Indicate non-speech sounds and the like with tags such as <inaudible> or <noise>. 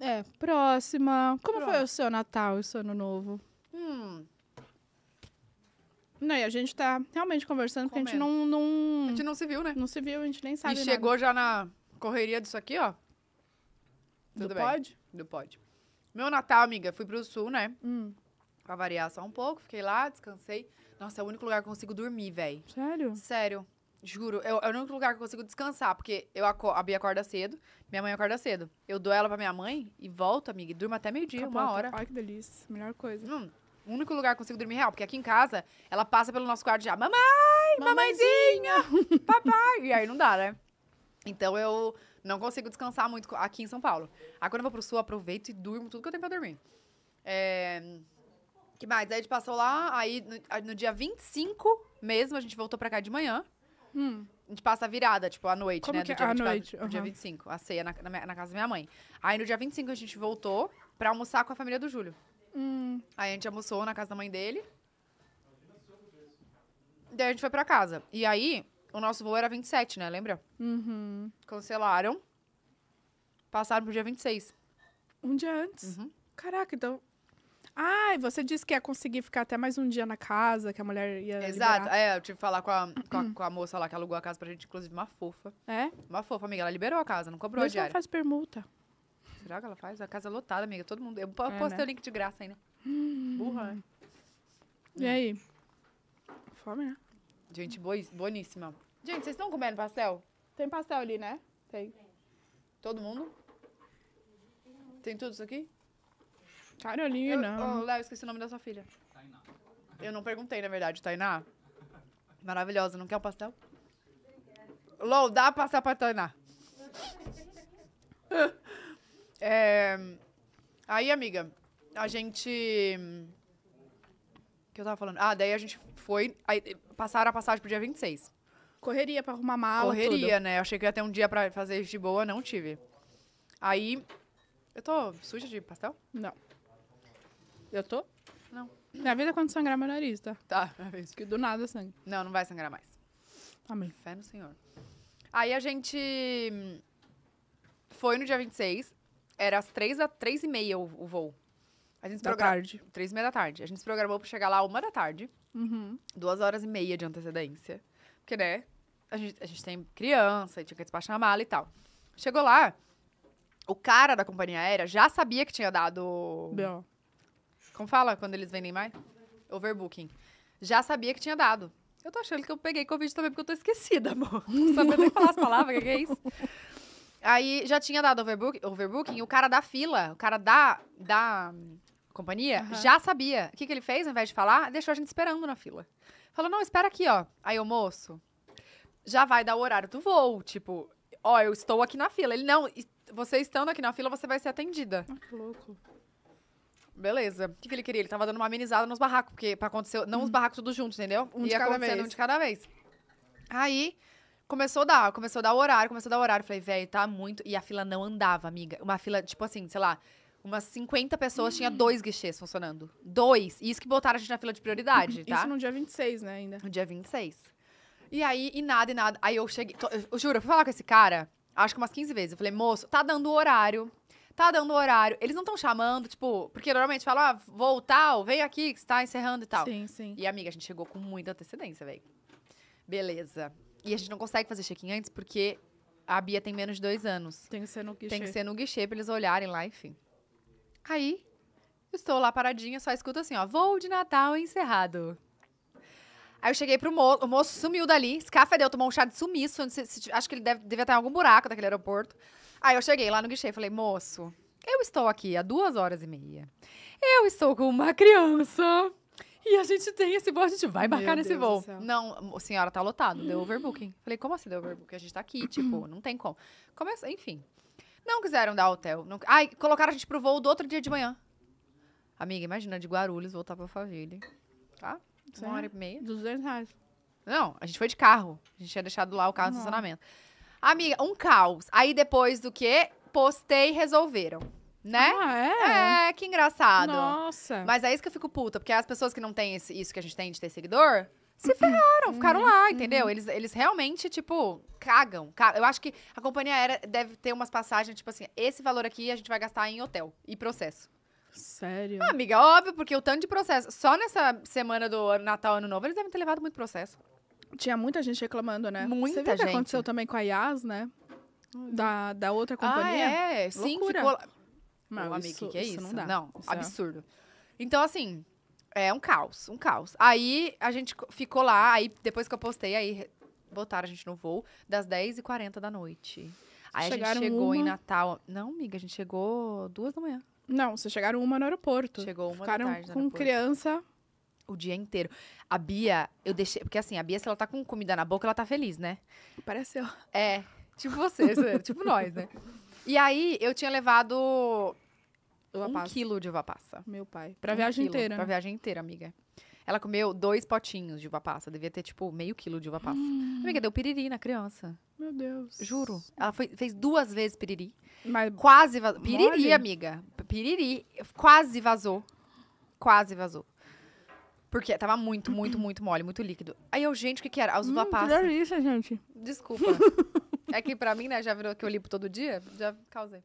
É, próxima. Como Pronto. foi o seu Natal e o seu Ano Novo? Hum. Não, e a gente tá realmente conversando Comendo. porque a gente não, não. A gente não se viu, né? Não se viu, a gente nem sabe. E nada. Né? chegou já na correria disso aqui, ó. Tudo Do bem? Pode? Do pode. Meu Natal, amiga, fui pro sul, né? Hum. Pra variar só um pouco, fiquei lá, descansei. Nossa, é o único lugar que eu consigo dormir, velho. Sério? Sério. Juro, é, o único lugar que eu consigo descansar, porque eu aco a Bia acorda cedo, minha mãe acorda cedo. Eu dou ela pra minha mãe e volto, amiga, e durmo até meio-dia, uma hora. Ai, que delícia. Melhor coisa. Hum, o único lugar que eu consigo dormir real, porque aqui em casa, ela passa pelo nosso quarto já, mamãe, mamãezinha, papai. E aí não dá, né? Então eu não consigo descansar muito aqui em São Paulo. Aí ah, quando eu vou pro sul, aproveito e durmo tudo que eu tenho pra dormir. É... Que mais? Aí a gente passou lá, aí no, no dia 25 mesmo, a gente voltou pra cá de manhã. Hum. A gente passa a virada, tipo, à noite, Como né? Que do é dia à noite. Casa, uhum. dia 25, a ceia na, na, na, casa da minha mãe. Aí no dia 25 a gente voltou pra almoçar com a família do Júlio. Hum. Aí a gente almoçou na casa da mãe dele. Daí a gente foi pra casa. E aí, o nosso voo era 27, né? Lembra? Uhum. Cancelaram. Passaram pro dia 26. Um dia antes? Uhum. Caraca, então ah, e você disse que ia conseguir ficar até mais um dia na casa, que a mulher ia. Exato, liberar. é, eu tive que falar com a, com a, hum. com, a, moça lá que alugou a casa pra gente, inclusive, uma fofa. É? Uma fofa, amiga. Ela liberou a casa, não cobrou Mas a diária. ela faz permuta. Será que ela faz? A casa é lotada, amiga. Todo mundo. Eu é, postei né? o link de graça ainda. Né? Hum. Burra, né? E aí? Fome, né? Gente, boníssima. Gente, vocês estão comendo pastel? Tem pastel ali, né? Tem. Todo mundo? Tem tudo isso aqui? Carolina. Eu, oh, Léo, esqueci o nome da sua filha. Tainá. Eu não perguntei, na verdade, Tainá. Maravilhosa, não quer um pastel? Lou, dá passar pra Tainá. <laughs> é... Aí, amiga, a gente. O que eu tava falando? Ah, daí a gente foi. Aí, passaram a passagem pro dia 26. Correria pra arrumar mala. Correria, tudo. né? achei que ia ter um dia pra fazer de boa, não tive. Aí. Eu tô suja de pastel? Não. Eu tô? Não. Minha vida é quando sangrar meu nariz, tá? Tá, minha vez. Que do nada sangue. Não, não vai sangrar mais. Amém. Fé no Senhor. Aí a gente hum, foi no dia 26. Era às 3 a três e meia o, o voo. A gente da programa... tarde. Três e meia da tarde. A gente se programou pra chegar lá uma da tarde. Uhum. Duas horas e meia de antecedência. Porque, né? A gente, a gente tem criança, e tinha que despachar a mala e tal. Chegou lá, o cara da companhia aérea já sabia que tinha dado... B.O. Como fala quando eles vendem mais? Overbooking. Já sabia que tinha dado. Eu tô achando que eu peguei Covid também porque eu tô esquecida, amor. <laughs> Não sabia nem falar as palavras, o que, é isso? Aí já tinha dado overbook, overbooking, o cara da fila, o cara da, da companhia, uhum. já sabia. O que, que ele fez, ao invés de falar? Deixou a gente esperando na fila. Falou, não, espera aqui, ó. Aí o moço, já vai dar o horário do voo. Tipo, ó, eu estou aqui na fila. Ele, não, você estando aqui na fila, você vai ser atendida. Ah, que louco. Beleza. O que, que ele queria? Ele tava dando uma amenizada nos barracos, porque pra acontecer, não os hum. barracos tudo juntos entendeu? Um de cada acontecendo vez. um de cada vez. Aí começou a dar, começou a dar o horário, começou a dar o horário. Falei, velho, tá muito. E a fila não andava, amiga. Uma fila, tipo assim, sei lá, umas 50 pessoas, tinha hum. dois guichês funcionando. Dois. E isso que botaram a gente na fila de prioridade, tá? Isso no dia 26, né, ainda. No dia 26. E aí, e nada, e nada. Aí eu cheguei. tô- eu juro, eu fui falar com esse cara, acho que umas 15 vezes. Eu falei, moço, tá dando o horário tá dando horário. Eles não estão chamando, tipo, porque normalmente falam, ah, vou tal, vem aqui que está encerrando e tal. Sim, sim. E amiga, a gente chegou com muita antecedência, velho. Beleza. E a gente não consegue fazer check-in antes porque a Bia tem menos de dois anos. Tem que ser no guichê. Tem que ser no guichê pra eles olharem lá, enfim. Aí, estou lá paradinha, só escuto assim, ó, voo de Natal encerrado. Aí eu cheguei pro moço, o moço sumiu dali, deu tomou um chá de sumiço, se, se, acho que ele deve, devia estar em algum buraco daquele aeroporto. Aí eu cheguei lá no guichê e falei, moço, eu estou aqui há duas horas e meia. Eu estou com uma criança. E a gente tem esse voo, a gente vai embarcar nesse voo. Não, a senhora tá lotado, deu overbooking. Falei, como assim deu overbooking? A gente tá aqui, <clears throat> tipo, não tem como. Começa, enfim. Não quiseram dar hotel. Não... Ai, colocaram a gente pro voo do outro dia de manhã. Amiga, imagina, de Guarulhos voltar pra Faville. Tá? Uma hora e meia. 200 reais. Não, a gente foi de carro. A gente tinha deixado lá o carro no estacionamento. Amiga, um caos. Aí depois do que? Postei e resolveram. Né? Ah, é? É, que engraçado. Nossa. Mas é isso que eu fico puta, porque as pessoas que não têm esse, isso que a gente tem de ter seguidor, se uhum. ferraram, ficaram lá, uhum. entendeu? Eles, eles realmente, tipo, cagam, cagam. Eu acho que a companhia aérea deve ter umas passagens, tipo assim, esse valor aqui a gente vai gastar em hotel e processo. Sério? Ah, amiga, óbvio, porque o tanto de processo. Só nessa semana do Natal, Ano Novo, eles devem ter levado muito processo. Tinha muita gente reclamando, né? Muita Você viu gente. que aconteceu também com a Yas, né? Da, da outra companhia. Ah, é, sim, Loucura. ficou... Não, que é isso? isso? Não, dá. não isso é absurdo. É... Então, assim, é um caos, um caos. Aí, a gente ficou lá, aí depois que eu postei, aí botaram a gente no voo das 10h40 da noite. Aí chegaram a gente chegou uma... em Natal. Não, amiga, a gente chegou duas da manhã. Não, vocês chegaram uma no aeroporto. Chegou uma Ficaram da tarde com criança o dia inteiro. A Bia, eu deixei. Porque assim, a Bia, se ela tá com comida na boca, ela tá feliz, né? Pareceu. É. Tipo vocês, tipo nós, né? E aí, eu tinha levado uva um passa. quilo de uva passa. Meu pai. Pra um viagem quilo, inteira. Pra viagem inteira, amiga. Ela comeu dois potinhos de uva passa. Devia ter, tipo, meio quilo de uva passa. Hum. Amiga, deu piriri na criança. Meu Deus. Juro. Ela foi, fez duas vezes piriri. Mas quase vazou. Piriri, mole? amiga. Piriri. Quase vazou. Quase vazou. Porque tava muito, muito, muito mole, muito líquido. Aí eu, gente, o que que era? Uso hum, da pasta. Que delícia, gente. Desculpa. <laughs> é que pra mim, né, já virou que eu limpo todo dia, já causei.